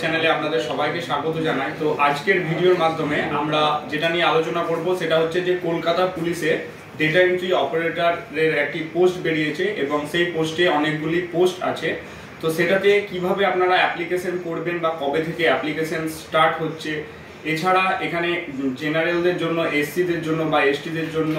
চ্যানেলে আপনাদের সবাইকে স্বাগত জানাই তো আজকের ভিডিওর মাধ্যমে আমরা যেটা নিয়ে আলোচনা করব সেটা হচ্ছে যে কলকাতা পুলিশে ডেটা এন্ট্রি অপারেটরের একটি পোস্ট বেরিয়েছে এবং সেই পোস্টে অনেকগুলি পোস্ট আছে তো সেটাতে কিভাবে আপনারা অ্যাপ্লিকেশন করবেন বা কবে থেকে অ্যাপ্লিকেশন স্টার্ট হচ্ছে এছাড়া এখানে জেনারেলদের জন্য এসসিদের জন্য বা এসটিদের জন্য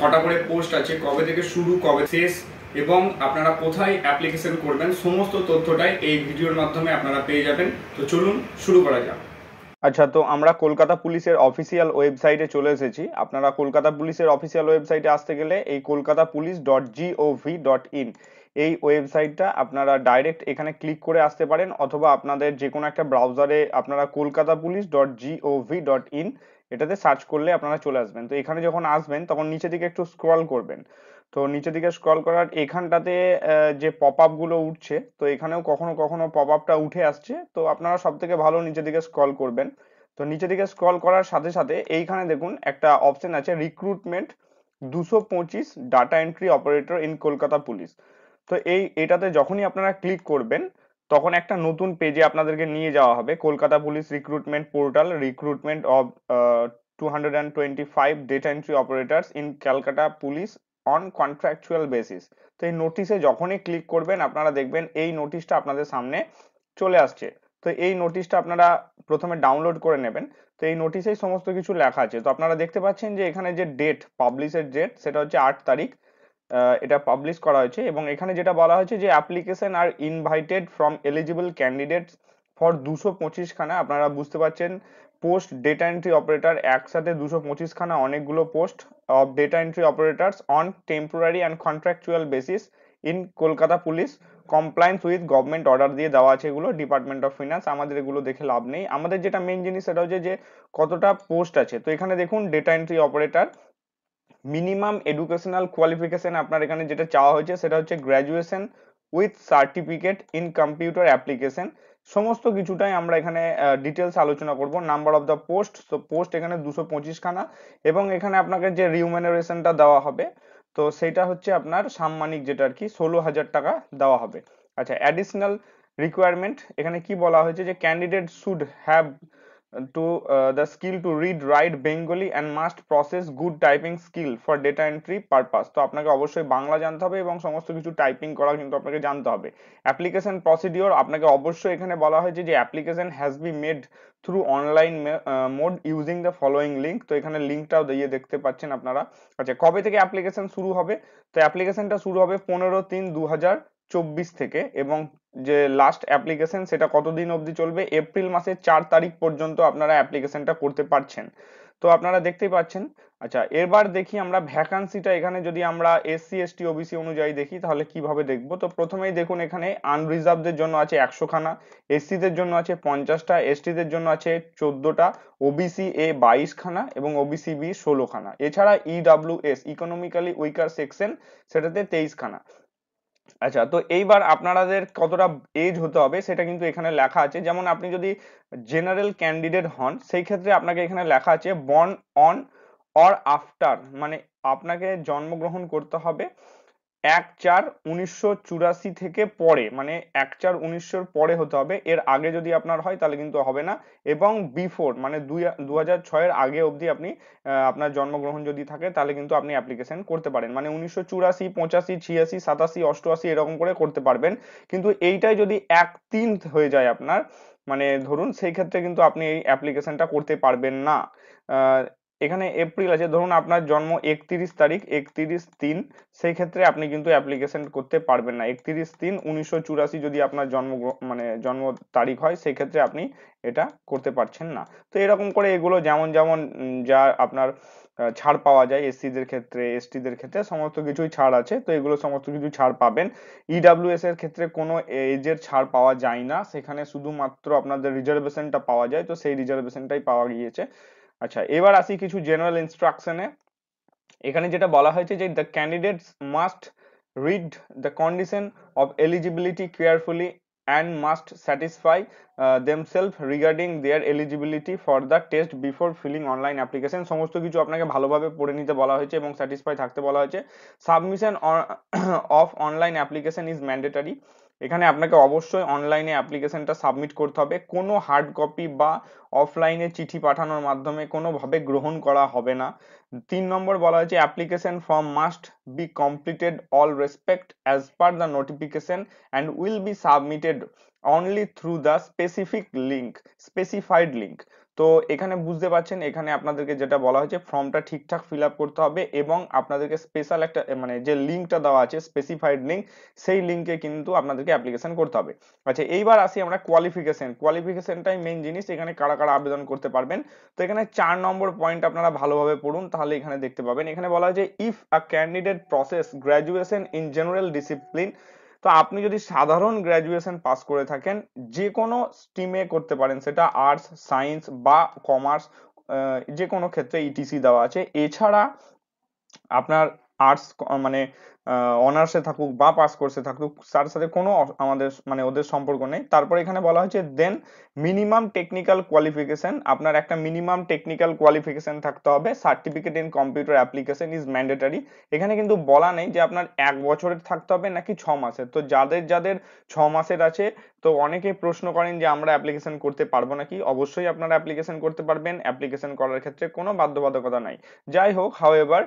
কটা করে পোস্ট আছে কবে থেকে শুরু কবে শেষ এবং আপনারা কোথায় অ্যাপ্লিকেশন করবেন সমস্ত তথ্যটাই এই ভিডিওর মাধ্যমে আপনারা পেয়ে যাবেন তো চলুন শুরু করা যাক আচ্ছা তো আমরা কলকাতা পুলিশের অফিসিয়াল ওয়েবসাইটে চলে এসেছি আপনারা কলকাতা পুলিশের অফিসিয়াল ওয়েবসাইটে আসতে গেলে এই Kolkata police dot gov dot in এই ওয়েবসাইটটা আপনারা ডাইরেক্ট এখানে ক্লিক করে আসতে পারেন অথবা আপনাদের যে কোনো একটা ব্রাউজারে আপনারা Kolkata police dot gov dot in এটাতে সার্চ করলে আপনারা চলে আসবেন তো এখানে যখন আসবেন তখন নিচে দিকে একটু স্ক্রল করবেন তো নিচের দিকে স্ক্রল করার এখানটাতে যে পপ গুলো উঠছে তো এখানেও কখনো কখনো পপ আপটা উঠে আসছে তো আপনারা সব থেকে ভালো নিচের দিকে স্ক্রল করবেন তো নিচের দিকে স্ক্রল করার সাথে সাথে এইখানে দেখুন একটা অপশন আছে রিক্রুটমেন্ট দুশো পঁচিশ data entry operator in Kolkata police তো এই এটাতে যখনই আপনারা ক্লিক করবেন তখন একটা নতুন পেজে আপনাদেরকে নিয়ে যাওয়া হবে Kolkata police recruitment portal recruitment of five data entry operators in Calcutta police on contractual basis তো এই নোটিশে যখনই ক্লিক করবেন আপনারা দেখবেন এই নোটিশটা আপনাদের সামনে চলে আসছে তো এই নোটিশটা আপনারা প্রথমে ডাউনলোড করে নেবেন তো এই নোটিশেই সমস্ত কিছু লেখা আছে তো আপনারা দেখতে পাচ্ছেন যে এখানে যে ডেট পাবলিশের ডেট সেটা হচ্ছে আট তারিখ এটা পাবলিশ করা হয়েছে এবং এখানে যেটা বলা হয়েছে যে application are invited from eligible candidates for দুশো পঁচিশ খানা আপনারা বুঝতে পারছেন পোস্ট ডেটা এন্ট্রি অপারেটর একসাথে দুশো পঁচিশ খানা অনেকগুলো post of data entry operators on temporary and contractual basis in Kolkata police compliance with government order দিয়ে দেওয়া আছে এগুলো ডিপার্টমেন্ট অফ ফিনান্স আমাদের এগুলো দেখে লাভ নেই আমাদের যেটা মেন জিনিস সেটা হচ্ছে যে কতটা পোস্ট আছে তো এখানে দেখুন data entry operator minimum educational qualification আপনার এখানে যেটা চাওয়া হয়েছে সেটা হচ্ছে graduation with certificate in computer application সমস্ত কিছুটাই আমরা এখানে ডিটেলস আলোচনা করব নাম্বার অফ দ্য পোস্ট তো পোস্ট এখানে দুশো পঁচিশখানা এবং এখানে আপনাকে যে রিউম্যানারেশনটা দেওয়া হবে তো সেটা হচ্ছে আপনার সাম্মানিক যেটা আর কি ষোলো হাজার টাকা দেওয়া হবে আচ্ছা অ্যাডিশনাল রিকোয়ারমেন্ট এখানে কি বলা হয়েছে যে candidate should have to uh, the skill to read write bengali and must process good typing skill for data entry purpose তো আপনাকে অবশ্যই বাংলা জানতে হবে এবং সমস্ত কিছু টাইপিং করা কিন্তু আপনাকে জানতে হবে অ্যাপ্লিকেশন প্রসিডিওর আপনাকে অবশ্যই এখানে বলা হয়েছে যে application has be made through online mode using the following link তো এখানে লিঙ্কটাও দিয়ে দেখতে পাচ্ছেন আপনারা আচ্ছা কবে থেকে অ্যাপ্লিকেশন শুরু হবে তো অ্যাপ্লিকেশনটা শুরু হবে পনেরো তিন দু হাজার চব্বিশ থেকে এবং যে লাস্ট অ্যাপ্লিকেশন সেটা কতদিন অবধি চলবে এপ্রিল মাসের চার তারিখ পর্যন্ত আপনারা অ্যাপ্লিকেশনটা করতে পারছেন তো আপনারা দেখতেই পাচ্ছেন আচ্ছা এবার দেখি আমরা ভ্যাকান্সিটা এখানে যদি আমরা এসসি এসটি ওবিসি অনুযায়ী দেখি তাহলে কিভাবে দেখব তো প্রথমেই দেখুন এখানে আনরিজার্ভদের জন্য আছে একশো খানা এসসিদের জন্য আছে পঞ্চাশটা এসটিদের জন্য আছে চোদ্দোটা ওবিসি এ বাইশ খানা এবং ওবিসি বি ষোলো খানা এছাড়া E W S economically weaker section সেটাতে তেইশ খানা আচ্ছা তো এইবার আপনাদের কতটা এজ হতে হবে সেটা কিন্তু এখানে লেখা আছে যেমন আপনি যদি জেনারেল ক্যান্ডিডেট হন সেই ক্ষেত্রে আপনাকে এখানে লেখা আছে বর্ন অন অর আফটার মানে আপনাকে জন্মগ্রহণ করতে হবে এক চার উনিশশো চুরাশি থেকে পরে মানে এক চার উনিশশোর পরে হতে হবে এর আগে যদি আপনার হয় তাহলে কিন্তু হবে না এবং বিফোর মানে দুই দু হাজার ছয়ের আগে অবধি আপনি আপনার জন্মগ্রহণ যদি থাকে তাহলে কিন্তু আপনি অ্যাপ্লিকেশন করতে পারেন মানে উনিশশো চুরাশি পঁচাশি ছিয়াশি সাতাশি অষ্টআশি এরকম করে করতে পারবেন কিন্তু এইটাই যদি এক তিন হয়ে যায় আপনার মানে ধরুন সেই ক্ষেত্রে কিন্তু আপনি এই অ্যাপ্লিকেশনটা করতে পারবেন না এখানে এপ্রিল আছে ধরুন আপনার জন্ম একত্রিশ তারিখ একত্রিশ তিন সেই ক্ষেত্রে আপনি কিন্তু অ্যাপ্লিকেশন করতে পারবেন না একত্রিশ তিন উনিশশো চুরাশি যদি আপনার জন্ম মানে জন্ম তারিখ হয় সেই ক্ষেত্রে আপনি এটা করতে পারছেন না তো এরকম করে এগুলো যেমন যেমন যা আপনার ছাড় পাওয়া যায় এসসিদের ক্ষেত্রে এসটিদের ক্ষেত্রে সমস্ত কিছুই ছাড় আছে তো এগুলো সমস্ত কিছু ছাড় পাবেন ইডাব্লিউএস e এর ক্ষেত্রে কোনো এজের ছাড় পাওয়া যায় না সেখানে শুধুমাত্র আপনাদের রিজার্ভেশনটা পাওয়া যায় তো সেই রিজার্ভেশনটাই পাওয়া গিয়েছে আচ্ছা এবার আসি কিছু জেনারেল ইনস্ট্রাকশনে এখানে যেটা বলা হয়েছে যে the candidates must read the condition of eligibility carefully and must satisfy themselves regarding their eligibility for the test before filling online application সমস্ত কিছু আপনাকে ভালোভাবে পড়ে নিতে বলা হয়েছে এবং স্যাটিসফাই থাকতে বলা হয়েছে submission of online application is mandatory এখানে আপনাকে অবশ্যই অনলাইনে অ্যাপ্লিকেশনটা সাবমিট করতে হবে কোনো হার্ড কপি বা অফলাইনে চিঠি পাঠানোর মাধ্যমে কোনোভাবে গ্রহণ করা হবে না তিন নম্বর বলা হয়েছে application form must be completed all respect as per the notification and will be submitted only through the specific link specified link তো এখানে বুঝতে পারছেন এখানে আপনাদেরকে যেটা বলা হয়েছে ফর্মটা ঠিকঠাক ফিল আপ করতে হবে এবং আপনাদেরকে স্পেশাল একটা মানে যে লিঙ্কটা দেওয়া আছে স্পেসিফাইড লিঙ্ক সেই লিঙ্কে কিন্তু আপনাদেরকে অ্যাপ্লিকেশন করতে হবে আচ্ছা এইবার আসি আমরা কোয়ালিফিকেশন কোয়ালিফিকেশনটাই মেন জিনিস এখানে কারা কারা আবেদন করতে পারবেন তো এখানে চার নম্বর পয়েন্ট আপনারা ভালোভাবে পড়ুন তাহলে এখানে দেখতে পাবেন এখানে বলা হয়েছে if a candidate process graduation in general discipline তো আপনি যদি সাধারণ গ্র্যাজুয়েশন পাস করে থাকেন যে কোনো স্ট্রিমে করতে পারেন সেটা আর্টস সায়েন্স বা কমার্স যে কোনো ক্ষেত্রে ইটিসি e দেওয়া আছে এছাড়া আপনার আর্টস মানে অনার্সে থাকুক বা পাস এ থাকুক তার সাথে কোনো আমাদের মানে ওদের সম্পর্ক নেই তারপর এখানে বলা হয়েছে দেন মিনিমাম টেকনিক্যাল কোয়ালিফিকেশন আপনার একটা মিনিমাম টেকনিক্যাল কোয়ালিফিকেশন থাকতে হবে certificate in computer application is mandatory এখানে কিন্তু বলা নেই যে আপনার এক বছরের থাকতে হবে নাকি ছ মাসের তো যাদের যাদের ছ মাসের আছে তো অনেকে প্রশ্ন করেন যে আমরা অ্যাপ্লিকেশন করতে পারবো নাকি অবশ্যই আপনারা অ্যাপ্লিকেশন করতে পারবেন অ্যাপ্লিকেশন করার ক্ষেত্রে কোনো বাধ্যবাধকতা নাই যাই হোক however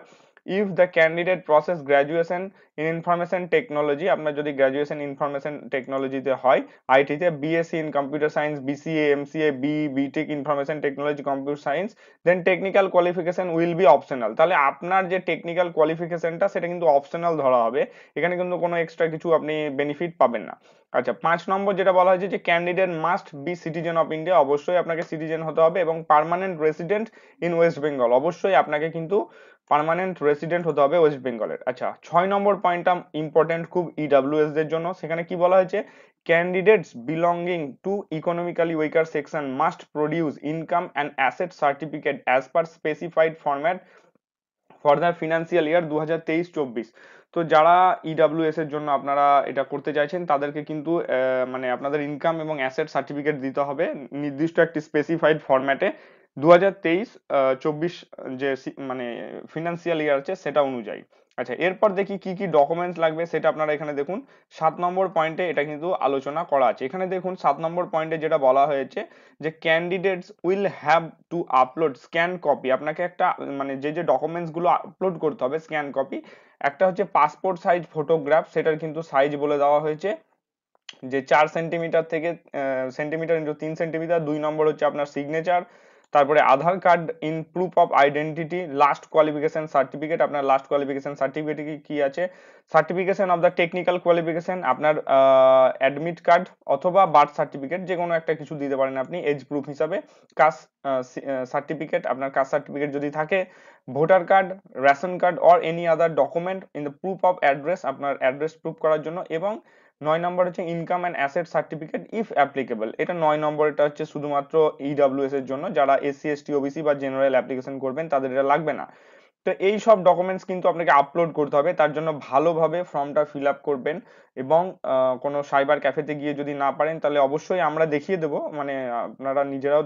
if the candidate process graduation in information technology আপনার যদি গ্র্যাজুয়েশন ইনফরমেশন টেকনোলজিতে হয় আইটিতে BSc in computer science BCA MCA B BTech information technology computer science then technical qualification will be optional তাহলে আপনার যে টেকনিক্যাল কোয়ালিফিকেশনটা সেটা কিন্তু অপশনাল ধরা হবে এখানে কিন্তু কোনো এক্সট্রা কিছু আপনি বেনিফিট পাবেন না আচ্ছা পাঁচ নম্বর যেটা বলা হয়েছে যে candidate must be citizen of India অবশ্যই আপনাকে সিটিজেন হতে হবে এবং permanent resident in West Bengal অবশ্যই আপনাকে কিন্তু পার্মানেন্ট রেসিডেন্ট হতে হবে ওয়েস্ট বেঙ্গলের আচ্ছা ছয় নম্বর পয়েন্টটা ইম্পর্টেন্ট খুব ইডাব্লিউএস e দের জন্য সেখানে কি বলা হয়েছে candidates belonging to economically weaker section must produce income and asset certificate as per specified format for the financial year দু হাজার তেইশ চব্বিশ তো যারা ইডাব্লিউএস e এর জন্য আপনারা এটা করতে চাইছেন তাদেরকে কিন্তু মানে আপনাদের ইনকাম এবং অ্যাসেট সার্টিফিকেট দিতে হবে নির্দিষ্ট একটি স্পেসিফাইড ফরম্যাটে দু হাজার তেইশ চব্বিশ যে মানে ফিনান্সিয়াল ইয়ার আছে সেটা অনুযায়ী আচ্ছা এরপর দেখি কি কি ডকুমেন্টস লাগবে সেটা আপনারা এখানে দেখুন সাত নম্বর পয়েন্টে এটা কিন্তু আলোচনা করা আছে এখানে দেখুন সাত নম্বর পয়েন্টে যেটা বলা হয়েছে যে candidates will have to upload scan copy আপনাকে একটা মানে যে যে ডকুমেন্টসগুলো আপলোড করতে হবে স্ক্যান কপি একটা হচ্ছে পাসপোর্ট সাইজ ফটোগ্রাফ সেটার কিন্তু সাইজ বলে দেওয়া হয়েছে যে চার সেন্টিমিটার থেকে সেন্টিমিটার ইন্টু তিন সেন্টিমিটার দুই নম্বর হচ্ছে আপনার সিগনেচার তারপরে Aadhaar card in proof of identity last qualification certificate আপনার লাস্ট কোয়ালিফিকেশন সার্টিফিকেট কি আছে certification of the technical qualification আপনার অ্যাডমিট কার্ড অথবা বার্থ সার্টিফিকেট যে কোনো একটা কিছু দিতে পারেন আপনি এজ প্রুফ হিসাবে কাস্ট সার্টিফিকেট আপনার কাস্ট সার্টিফিকেট যদি থাকে voter card ration card or any other document in the proof of address আপনার অ্যাড্রেস প্রুফ করার জন্য এবং নয় নম্বর হচ্ছে income and asset certificate if applicable এটা নয় এটা হচ্ছে শুধুমাত্র ইডাব্লিউএস e এর জন্য যারা এসসি এসটি ওবিসি বা জেনারেল অ্যাপ্লিকেশন করবেন তাদের এটা লাগবে না তো এই সব ডকুমেন্টস কিন্তু আপনাকে আপলোড করতে হবে তার জন্য ভালোভাবে ফর্মটা ফিল আপ করবেন এবং কোনো সাইবার ক্যাফেতে গিয়ে যদি না পারেন তাহলে অবশ্যই আমরা দেখিয়ে দেব মানে আপনারা নিজেরাও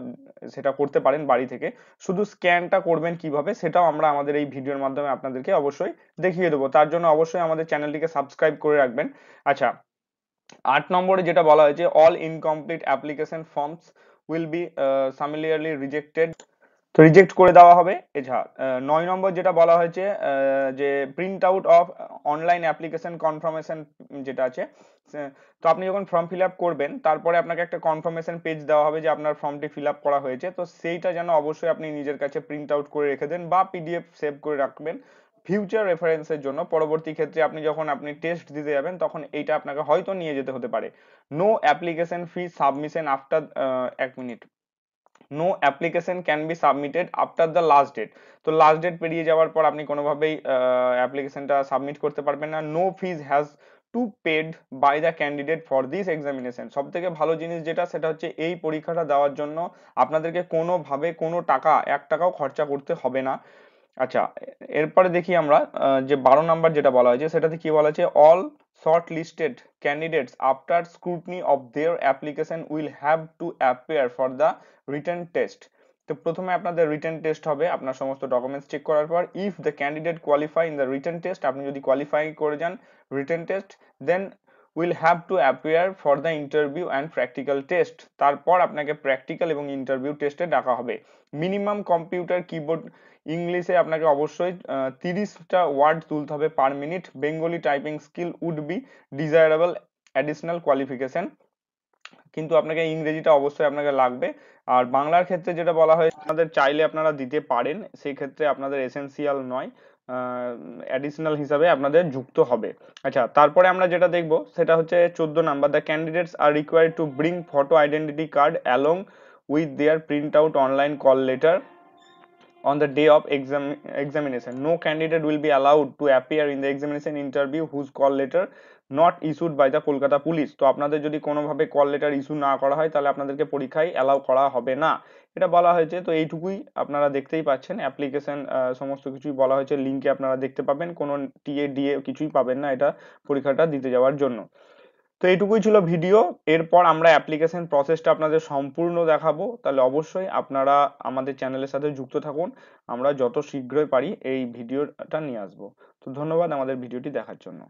সেটা করতে পারেন বাড়ি থেকে শুধু স্ক্যানটা করবেন কিভাবে সেটাও আমরা আমাদের এই ভিডিওর মাধ্যমে আপনাদেরকে অবশ্যই দেখিয়ে দেবো তার জন্য অবশ্যই আমাদের চ্যানেলটিকে সাবস্ক্রাইব করে রাখবেন আচ্ছা আট নম্বরে যেটা বলা হয়েছে all incomplete application forms will be summarily rejected তো রিজেক্ট করে দেওয়া হবে এছাড়া নয় নম্বর যেটা বলা হয়েছে যে print out of online application confirmation যেটা আছে তো আপনি যখন ফর্ম ফিল আপ করবেন তারপরে আপনাকে একটা কনফার্মেশন পেজ দেওয়া হবে যে আপনার ফর্মটি ফিল আপ করা হয়েছে তো সেইটা যেন অবশ্যই আপনি নিজের কাছে প্রিন্ট আউট করে রেখে দেন বা পিডিএফ সেভ করে রাখবেন ফিউচার রেফারেন্সের জন্য পরবর্তী ক্ষেত্রে আপনি যখন আপনি টেস্ট দিতে যাবেন তখন এইটা আপনাকে হয়তো নিয়ে যেতে হতে পারে no application fee submission after এক minute no application can be submitted after the last date তো লাস্ট ডেট পেরিয়ে যাওয়ার পর আপনি কোনোভাবেই অ্যাপ্লিকেশনটা সাবমিট করতে পারবেন না no fees has to paid by the candidate for this examination সব থেকে ভালো জিনিস যেটা সেটা হচ্ছে এই পরীক্ষাটা দেওয়ার জন্য আপনাদেরকে কোনোভাবে কোনো টাকা এক টাকাও খরচা করতে হবে না আচ্ছা এরপরে দেখি আমরা যে বারো নাম্বার যেটা বলা হয়েছে সেটাতে কি বলা হয়েছে all short listed candidates after scrutiny of their application will have to appear for the written test তো প্রথমে আপনাদের রিটার্ন টেস্ট হবে আপনার সমস্ত ডকুমেন্টস চেক করার পর if the candidate qualify in the written test আপনি যদি কোয়ালিফাই করে যান written test then will have to appear for the interview and practical test তারপর আপনাকে প্র্যাকটিক্যাল এবং ইন্টারভিউ টেস্টে ডাকা হবে মিনিমাম কম্পিউটার কিবোর্ড ইংলিশে আপনাকে অবশ্যই তিরিশটা ওয়ার্ড তুলতে হবে per minute Bengali typing skill would be desirable additional qualification কিন্তু আপনাকে ইংরেজিটা অবশ্যই আপনাকে লাগবে আর বাংলার ক্ষেত্রে যেটা বলা হয় আপনাদের চাইলে আপনারা দিতে পারেন সেই ক্ষেত্রে আপনাদের এসেন্সিয়াল নয় অ্যাডিশনাল হিসাবে আপনাদের যুক্ত হবে আচ্ছা তারপরে আমরা যেটা দেখব সেটা হচ্ছে চোদ্দ number the candidates are required to bring photo identity card along with their print out online call letter on the day of exam examination. No candidate will be allowed to appear in the examination interview whose call letter not issued by the Kolkata police তো আপনাদের যদি কোনোভাবে call letter issue না করা হয় তাহলে আপনাদেরকে পরীক্ষায় অ্যালাউ করা হবে না এটা বলা হয়েছে তো এইটুকুই আপনারা দেখতেই পাচ্ছেন অ্যাপ্লিকেশন সমস্ত কিছুই বলা হয়েছে লিঙ্কে আপনারা দেখতে পাবেন কোনো টিএ ডিএ কিছুই পাবেন না এটা পরীক্ষাটা দিতে যাওয়ার জন্য তো এইটুকুই ছিল ভিডিও এরপর আমরা অ্যাপ্লিকেশন প্রসেসটা আপনাদের সম্পূর্ণ দেখাবো তাহলে অবশ্যই আপনারা আমাদের চ্যানেলের সাথে যুক্ত থাকুন আমরা যত শীঘ্রই পারি এই ভিডিওটা নিয়ে আসবো তো ধন্যবাদ আমাদের ভিডিওটি দেখার জন্য